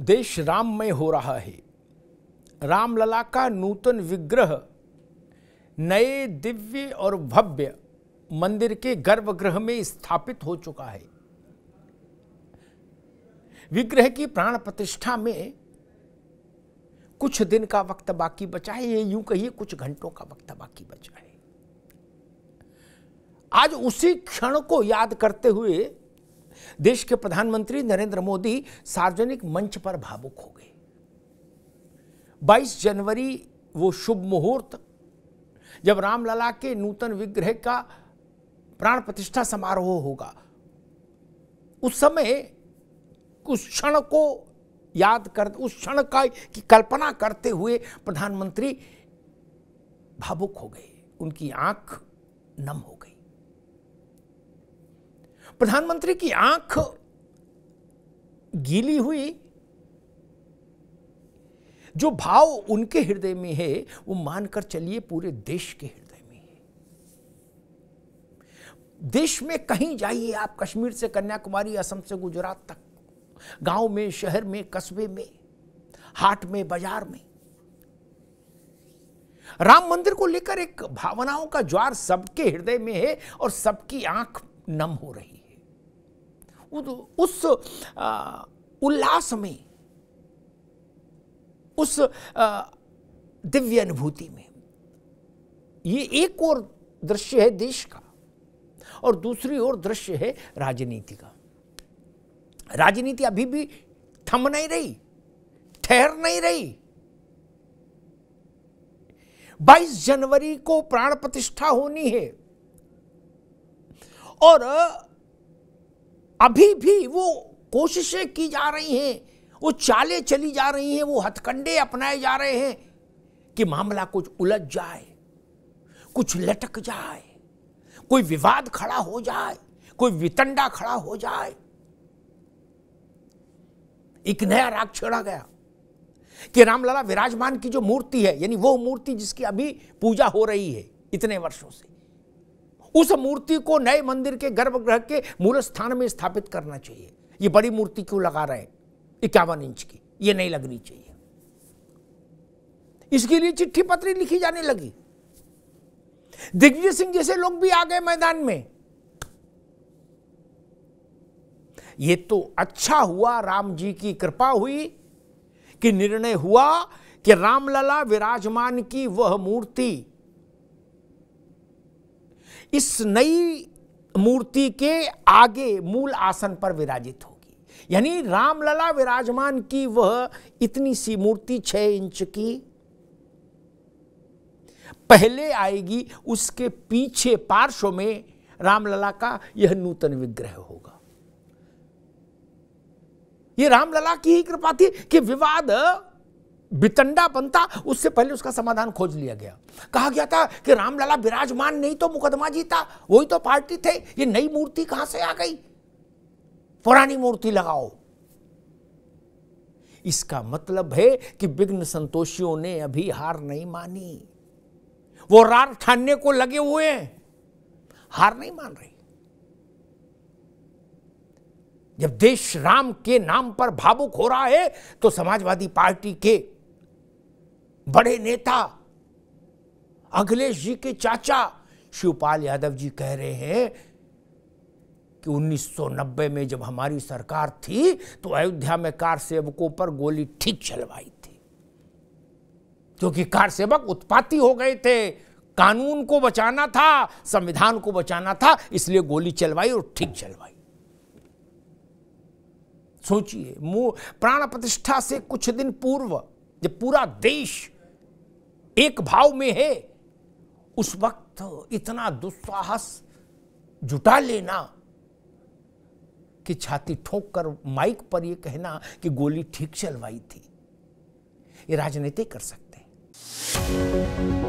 देश राममय हो रहा है रामलला का नूतन विग्रह नए दिव्य और भव्य मंदिर के गर्भगृह में स्थापित हो चुका है विग्रह की प्राण प्रतिष्ठा में कुछ दिन का वक्त बाकी बचा है ये यूं कहिए कुछ घंटों का वक्त बाकी बचा है आज उसी क्षण को याद करते हुए देश के प्रधानमंत्री नरेंद्र मोदी सार्वजनिक मंच पर भावुक हो गए 22 जनवरी वो शुभ मुहूर्त जब रामलला के नूतन विग्रह का प्राण प्रतिष्ठा समारोह होगा उस समय उस क्षण को याद कर उस क्षण का की कल्पना करते हुए प्रधानमंत्री भावुक हो गए उनकी आंख नम हो प्रधानमंत्री की आंख गीली हुई जो भाव उनके हृदय में है वो मानकर चलिए पूरे देश के हृदय में है देश में कहीं जाइए आप कश्मीर से कन्याकुमारी असम से गुजरात तक गांव में शहर में कस्बे में हाट में बाजार में राम मंदिर को लेकर एक भावनाओं का ज्वार सबके हृदय में है और सबकी आंख नम हो रही है उस उल्लास में उस दिव्य अनुभूति में ये एक और दृश्य है देश का और दूसरी ओर दृश्य है राजनीति का राजनीति अभी भी थम नहीं रही ठहर नहीं रही 22 जनवरी को प्राण प्रतिष्ठा होनी है और अभी भी वो कोशिशें की जा रही हैं वो चालें चली जा रही हैं वो हथकंडे अपनाए जा रहे हैं कि मामला कुछ उलझ जाए कुछ लटक जाए कोई विवाद खड़ा हो जाए कोई वितंडा खड़ा हो जाए एक नया राग छेड़ा गया कि रामलला विराजमान की जो मूर्ति है यानी वो मूर्ति जिसकी अभी पूजा हो रही है इतने वर्षों से उस मूर्ति को नए मंदिर के गर्भगृह के मूल स्थान में स्थापित करना चाहिए ये बड़ी मूर्ति क्यों लगा रहे हैं इक्यावन इंच की ये नहीं लगनी चाहिए इसके लिए चिट्ठी पत्री लिखी जाने लगी दिग्विजय सिंह जैसे लोग भी आ गए मैदान में ये तो अच्छा हुआ राम जी की कृपा हुई कि निर्णय हुआ कि रामलला विराजमान की वह मूर्ति इस नई मूर्ति के आगे मूल आसन पर विराजित होगी यानी रामलला विराजमान की वह इतनी सी मूर्ति छह इंच की पहले आएगी उसके पीछे पार्श्व में रामलला का यह नूतन विग्रह होगा यह रामलला की ही कृपा थी कि विवाद बितंडा बनता उससे पहले उसका समाधान खोज लिया गया कहा गया था कि रामलला विराजमान नहीं तो मुकदमा जीता वही तो पार्टी थे ये नई मूर्ति कहां से आ गई पुरानी मूर्ति लगाओ इसका मतलब है कि विघ्न संतोषियों ने अभी हार नहीं मानी वो रार ठानने को लगे हुए हैं हार नहीं मान रही जब देश राम के नाम पर भावुक हो रहा है तो समाजवादी पार्टी के बड़े नेता अखिलेश जी के चाचा शिवपाल यादव जी कह रहे हैं कि 1990 में जब हमारी सरकार थी तो अयोध्या में कार सेवकों पर गोली ठीक चलवाई थी क्योंकि कार सेवक उत्पाती हो गए थे कानून को बचाना था संविधान को बचाना था इसलिए गोली चलवाई और ठीक चलवाई सोचिए प्राण प्रतिष्ठा से कुछ दिन पूर्व जब पूरा देश एक भाव में है उस वक्त इतना दुस्साहस जुटा लेना कि छाती ठोक कर माइक पर यह कहना कि गोली ठीक चलवाई थी ये राजनीति कर सकते हैं